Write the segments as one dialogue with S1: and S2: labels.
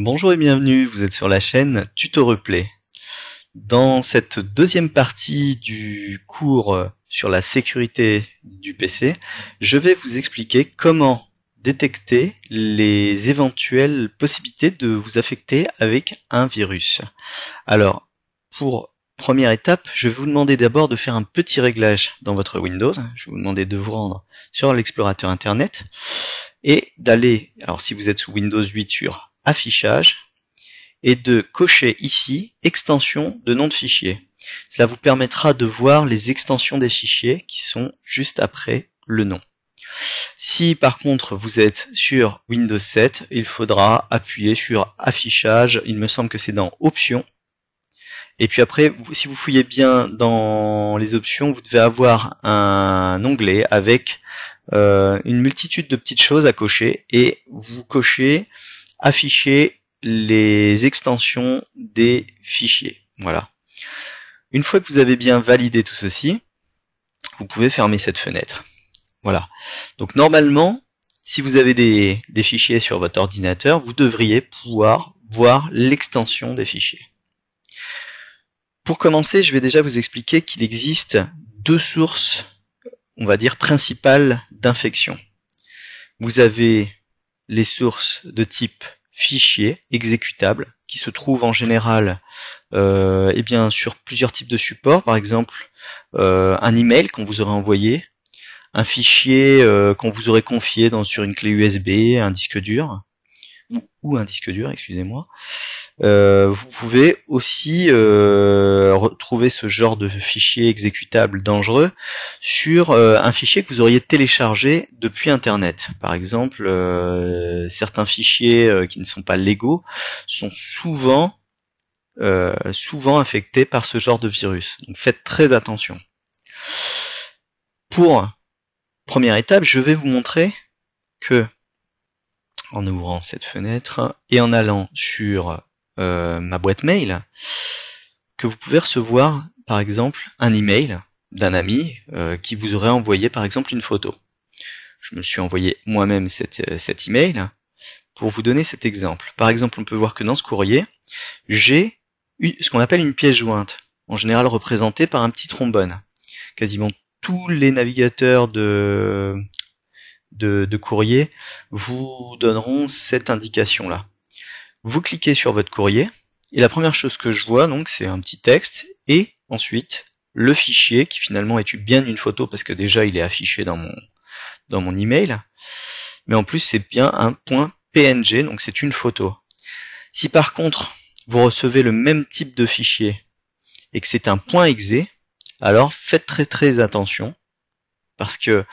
S1: Bonjour et bienvenue, vous êtes sur la chaîne Tuto Replay. Dans cette deuxième partie du cours sur la sécurité du PC, je vais vous expliquer comment détecter les éventuelles possibilités de vous affecter avec un virus. Alors, pour première étape, je vais vous demander d'abord de faire un petit réglage dans votre Windows. Je vais vous demander de vous rendre sur l'explorateur Internet et d'aller, alors si vous êtes sous Windows 8 sur affichage et de cocher ici extension de nom de fichier. Cela vous permettra de voir les extensions des fichiers qui sont juste après le nom. Si par contre vous êtes sur Windows 7, il faudra appuyer sur affichage, il me semble que c'est dans options. Et puis après, si vous fouillez bien dans les options, vous devez avoir un onglet avec euh, une multitude de petites choses à cocher et vous cochez afficher les extensions des fichiers. Voilà. Une fois que vous avez bien validé tout ceci, vous pouvez fermer cette fenêtre. Voilà. Donc normalement, si vous avez des, fichiers sur votre ordinateur, vous devriez pouvoir voir l'extension des fichiers. Pour commencer, je vais déjà vous expliquer qu'il existe deux sources, on va dire, principales d'infection. Vous avez les sources de type fichier exécutable qui se trouvent en général euh, eh bien, sur plusieurs types de supports, par exemple euh, un email qu'on vous aurait envoyé, un fichier euh, qu'on vous aurait confié dans, sur une clé USB, un disque dur, ou, un disque dur, excusez-moi. Euh, vous pouvez aussi euh, retrouver ce genre de fichier exécutable dangereux sur euh, un fichier que vous auriez téléchargé depuis Internet. Par exemple, euh, certains fichiers qui ne sont pas légaux sont souvent souvent infectés par ce genre de virus. Donc faites très attention. Pour première étape, je vais vous montrer que en ouvrant cette fenêtre et en allant sur euh, ma boîte mail que vous pouvez recevoir par exemple un email d'un ami euh, qui vous aurait envoyé par exemple une photo. Je me suis envoyé moi-même cette, euh, cet email pour vous donner cet exemple. Par exemple, on peut voir que dans ce courrier, j'ai ce qu'on appelle une pièce jointe, en général représentée par un petit trombone. Quasiment tous les navigateurs de, de, courrier vous donneront cette indication-là. Vous cliquez sur votre courrier, et la première chose que je vois, donc, c'est un petit texte, et ensuite le fichier, qui finalement est bien une photo, parce que déjà il est affiché dans mon, dans mon email, mais en plus c'est bien un point PNG, donc c'est une photo. Si par contre vous recevez le même type de fichier et que c'est un point exe, alors faites très très attention parce que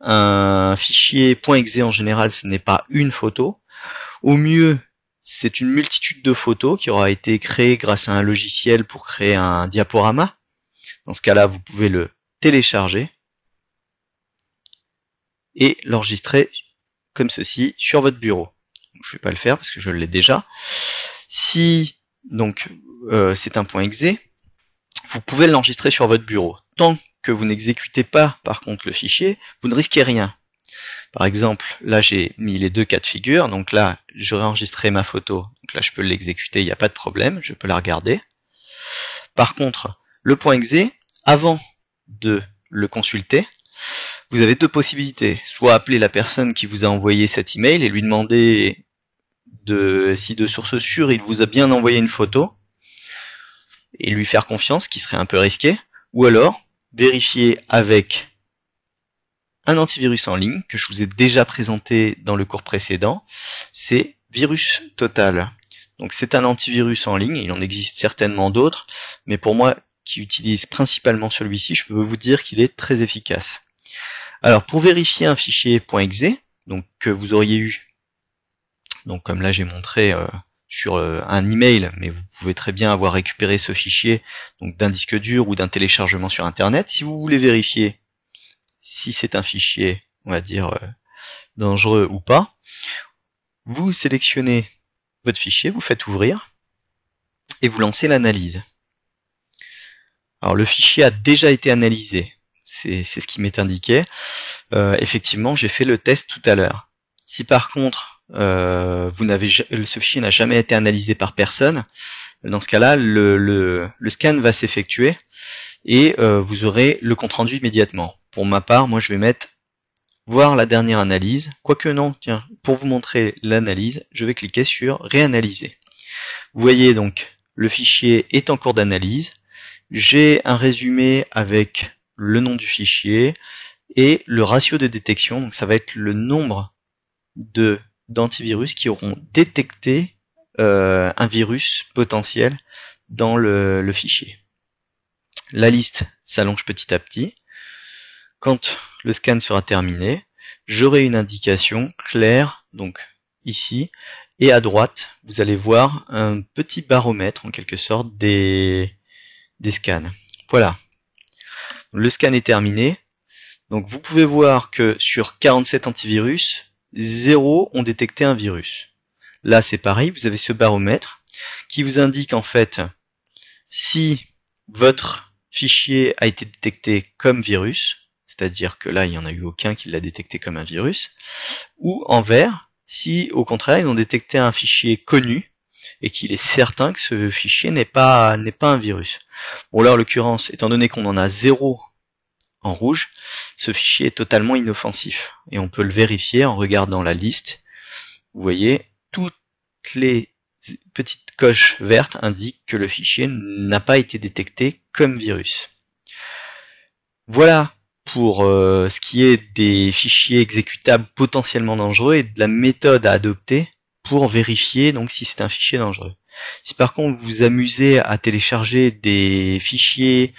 S1: un fichier .exe en général, ce n'est pas une photo. Au mieux, c'est une multitude de photos qui aura été créée grâce à un logiciel pour créer un diaporama. Dans ce cas-là, vous pouvez le télécharger et l'enregistrer comme ceci sur votre bureau. Je ne vais pas le faire parce que je l'ai déjà. Si donc euh, c'est un exe, vous pouvez l'enregistrer sur votre bureau tant que vous n'exécutez pas par contre le fichier, vous ne risquez rien. Par exemple, là j'ai mis les deux cas de figure, donc là j'aurais enregistré ma photo, donc là je peux l'exécuter, il n'y a pas de problème, je peux la regarder. Par contre, le point .exe, avant de le consulter, vous avez deux possibilités, soit appeler la personne qui vous a envoyé cet email et lui demander de, si de source sûre il vous a bien envoyé une photo, et lui faire confiance, qui serait un peu risqué, ou alors vérifier avec un antivirus en ligne que je vous ai déjà présenté dans le cours précédent, c'est Virus Total. Donc c'est un antivirus en ligne, il en existe certainement d'autres, mais pour moi qui utilise principalement celui-ci, je peux vous dire qu'il est très efficace. Alors pour vérifier un fichier .exe, donc que vous auriez eu, donc comme là j'ai montré euh, sur euh, un email, mais vous pouvez très bien avoir récupéré ce fichier donc d'un disque dur ou d'un téléchargement sur Internet. Si vous voulez vérifier si c'est un fichier, on va dire, euh, dangereux ou pas, vous sélectionnez votre fichier, vous faites ouvrir et vous lancez l'analyse. Alors le fichier a déjà été analysé, c'est ce qui m'est indiqué. Euh, effectivement, j'ai fait le test tout à l'heure. Si par contre euh, vous n'avez ce fichier n'a jamais été analysé par personne. Dans ce cas-là, le, le, le, scan va s'effectuer et euh, vous aurez le compte rendu immédiatement. Pour ma part, moi je vais mettre voir la dernière analyse. Quoique non, tiens, pour vous montrer l'analyse, je vais cliquer sur réanalyser. Vous voyez donc le fichier est en cours d'analyse. J'ai un résumé avec le nom du fichier et le ratio de détection. Donc ça va être le nombre de d'antivirus qui auront détecté euh, un virus potentiel dans le, le fichier. La liste s'allonge petit à petit. Quand le scan sera terminé, j'aurai une indication claire, donc ici, et à droite, vous allez voir un petit baromètre en quelque sorte des, des scans. Voilà. Le scan est terminé. Donc vous pouvez voir que sur 47 antivirus, zéro ont détecté un virus. Là, c'est pareil, vous avez ce baromètre qui vous indique en fait si votre fichier a été détecté comme virus, c'est-à-dire que là, il n'y en a eu aucun qui l'a détecté comme un virus, ou en vert, si au contraire, ils ont détecté un fichier connu et qu'il est certain que ce fichier n'est pas, n'est pas un virus. Bon là, en l'occurrence, étant donné qu'on en a zéro en rouge, ce fichier est totalement inoffensif. Et on peut le vérifier en regardant la liste. Vous voyez, toutes les petites coches vertes indiquent que le fichier n'a pas été détecté comme virus. Voilà pour euh, ce qui est des fichiers exécutables potentiellement dangereux et de la méthode à adopter pour vérifier donc si c'est un fichier dangereux. Si par contre vous vous amusez à télécharger des fichiers,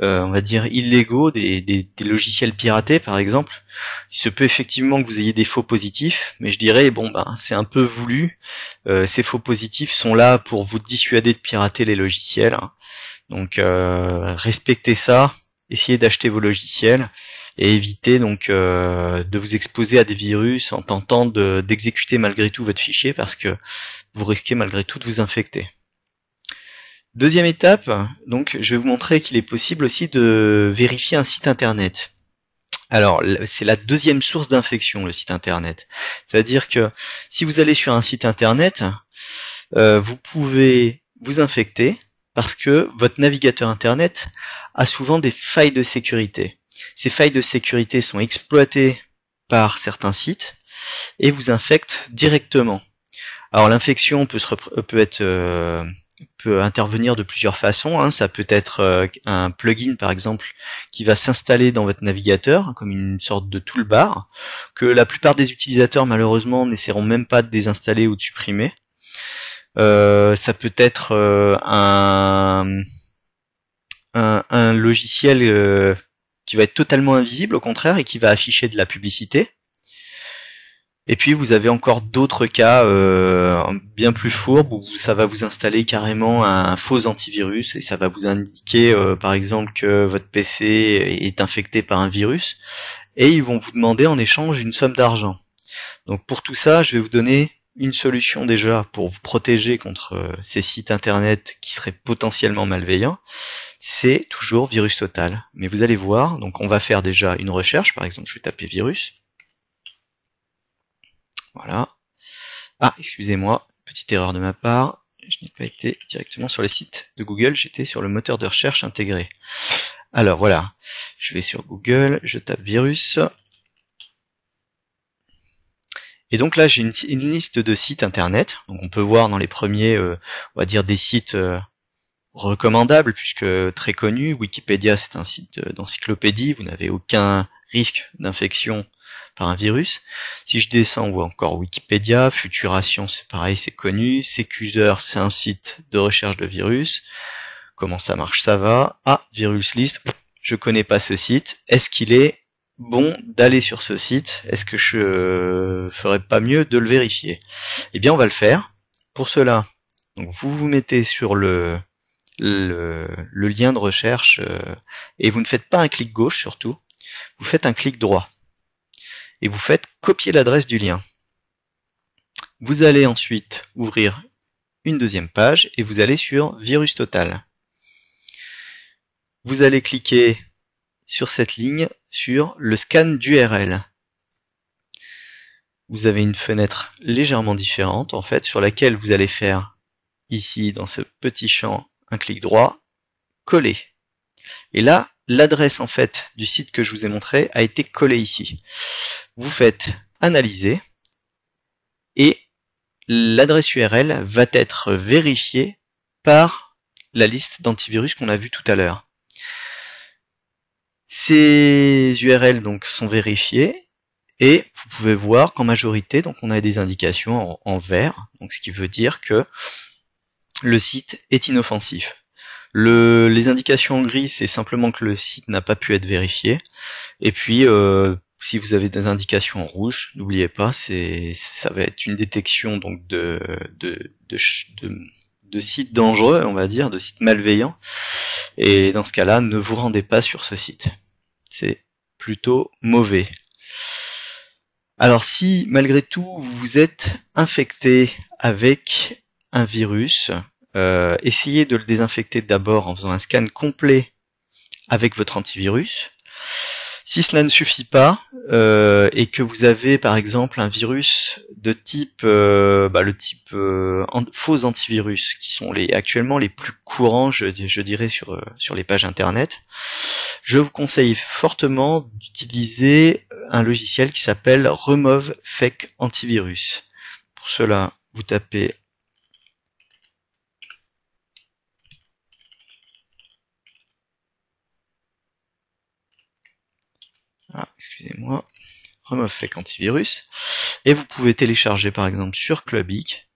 S1: euh, on va dire illégaux, des, des, logiciels piratés par exemple, il se peut effectivement que vous ayez des faux positifs, mais je dirais bon ben c'est un peu voulu. Euh, ces faux positifs sont là pour vous dissuader de pirater les logiciels. Hein. Donc euh, respectez ça, essayez d'acheter vos logiciels et évitez donc euh, de vous exposer à des virus en tentant d'exécuter malgré tout votre fichier parce que vous risquez malgré tout de vous infecter. Deuxième étape, donc je vais vous montrer qu'il est possible aussi de vérifier un site internet. Alors, c'est la deuxième source d'infection, le site internet. C'est-à-dire que si vous allez sur un site internet, euh, vous pouvez vous infecter, parce que votre navigateur Internet a souvent des failles de sécurité. Ces failles de sécurité sont exploitées par certains sites et vous infectent directement. Alors l'infection peut, être euh, peut intervenir de plusieurs façons. Hein. Ça peut être euh, un plugin par exemple qui va s'installer dans votre navigateur comme une sorte de toolbar que la plupart des utilisateurs malheureusement n'essaieront même pas de désinstaller ou de supprimer. Euh, ça peut être euh, un, logiciel euh, qui va être totalement invisible au contraire et qui va afficher de la publicité. Et puis vous avez encore d'autres cas bien plus fourbes où ça va vous installer carrément un faux antivirus et ça va vous indiquer par exemple que votre PC est infecté par un virus et ils vont vous demander en échange une somme d'argent. Donc pour tout ça, je vais vous donner une solution déjà pour vous protéger contre euh, ces sites internet qui seraient potentiellement malveillants, c'est toujours virus total. Mais vous allez voir, donc on va faire déjà une recherche, par exemple je vais taper virus. Voilà. Ah, excusez-moi, petite erreur de ma part, je n'ai pas été directement sur le site de Google, j'étais sur le moteur de recherche intégré. Alors voilà, je vais sur Google, je tape virus, et donc là, j'ai une, liste de sites internet. Donc on peut voir dans les premiers, euh, on va dire des sites euh, recommandables puisque très connus. Wikipédia, c'est un site euh, d'encyclopédie. Vous n'avez aucun risque d'infection par un virus. Si je descends, on voit encore Wikipédia, Futuration, c'est pareil, c'est connu. Secuser c'est un site de recherche de virus. Comment ça marche, ça va. Ah, Virus List, je connais pas ce site. Est-ce qu'il est bon d'aller sur ce site Est-ce que je euh, ferais pas mieux de le vérifier Eh bien, on va le faire. Pour cela, vous vous mettez sur le, le, lien de recherche euh, et vous ne faites pas un clic gauche surtout, vous faites un clic droit et vous faites copier l'adresse du lien. Vous allez ensuite ouvrir une deuxième page et vous allez sur Virus Total. Vous allez cliquer sur cette ligne sur le scan d'URL. Vous avez une fenêtre légèrement différente en fait sur laquelle vous allez faire ici dans ce petit champ un clic droit, coller. Et là, l'adresse en fait du site que je vous ai montré a été collée ici. Vous faites analyser et l'adresse URL va être vérifiée par la liste d'antivirus qu'on a vu tout à l'heure. Ces URL donc sont vérifiées et vous pouvez voir qu'en majorité donc on a des indications en, vert, donc ce qui veut dire que le site est inoffensif. les indications en gris c'est simplement que le site n'a pas pu être vérifié et puis euh, si vous avez des indications en rouge, n'oubliez pas, c'est ça va être une détection donc de, de de sites dangereux, on va dire, de sites malveillants. Et dans ce cas-là, ne vous rendez pas sur ce site c'est plutôt mauvais. Alors si malgré tout vous vous êtes infecté avec un virus, euh, essayez de le désinfecter d'abord en faisant un scan complet avec votre antivirus. Si cela ne suffit pas euh, et que vous avez par exemple un virus de type euh, bah, le type euh, faux antivirus qui sont les actuellement les plus courants je, je dirais sur sur les pages internet, je vous conseille fortement d'utiliser un logiciel qui s'appelle Remove Fake Antivirus. Pour cela, vous tapez Ah, excusez-moi. fake antivirus. Et vous pouvez télécharger par exemple sur Clubic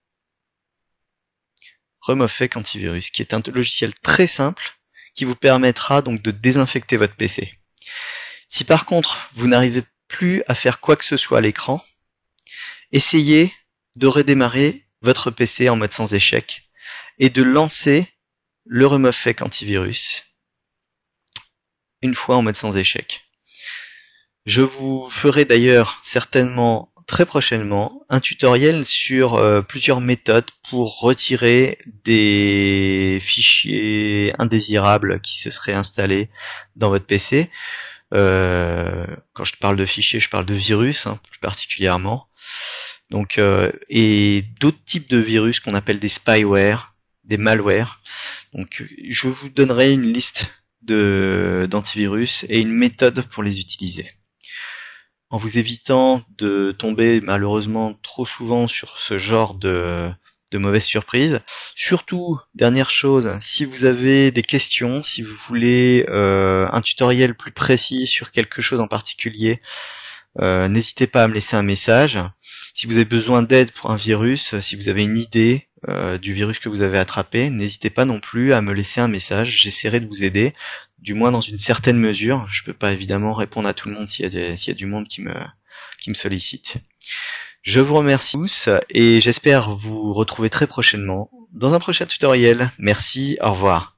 S1: fake antivirus, qui est un logiciel très simple qui vous permettra donc de désinfecter votre PC. Si par contre vous n'arrivez plus à faire quoi que ce soit à l'écran, essayez de redémarrer votre PC en mode sans échec et de lancer le Fake antivirus une fois en mode sans échec. Je vous ferai d'ailleurs certainement très prochainement un tutoriel sur euh, plusieurs méthodes pour retirer des fichiers indésirables qui se seraient installés dans votre PC. Euh, quand je parle de fichiers, je parle de virus hein, plus particulièrement. Donc euh, et d'autres types de virus qu'on appelle des spyware, des malware. Donc je vous donnerai une liste de d'antivirus et une méthode pour les utiliser en vous évitant de tomber malheureusement trop souvent sur ce genre de, de mauvaises surprises. Surtout, dernière chose, si vous avez des questions, si vous voulez euh, un tutoriel plus précis sur quelque chose en particulier, euh, n'hésitez pas à me laisser un message. Si vous avez besoin d'aide pour un virus, si vous avez une idée, euh, du virus que vous avez attrapé, n'hésitez pas non plus à me laisser un message, j'essaierai de vous aider, du moins dans une certaine mesure. Je peux pas évidemment répondre à tout le monde s'il y, a du monde qui me, qui me sollicite. Je vous remercie tous et j'espère vous retrouver très prochainement dans un prochain tutoriel. Merci, au revoir.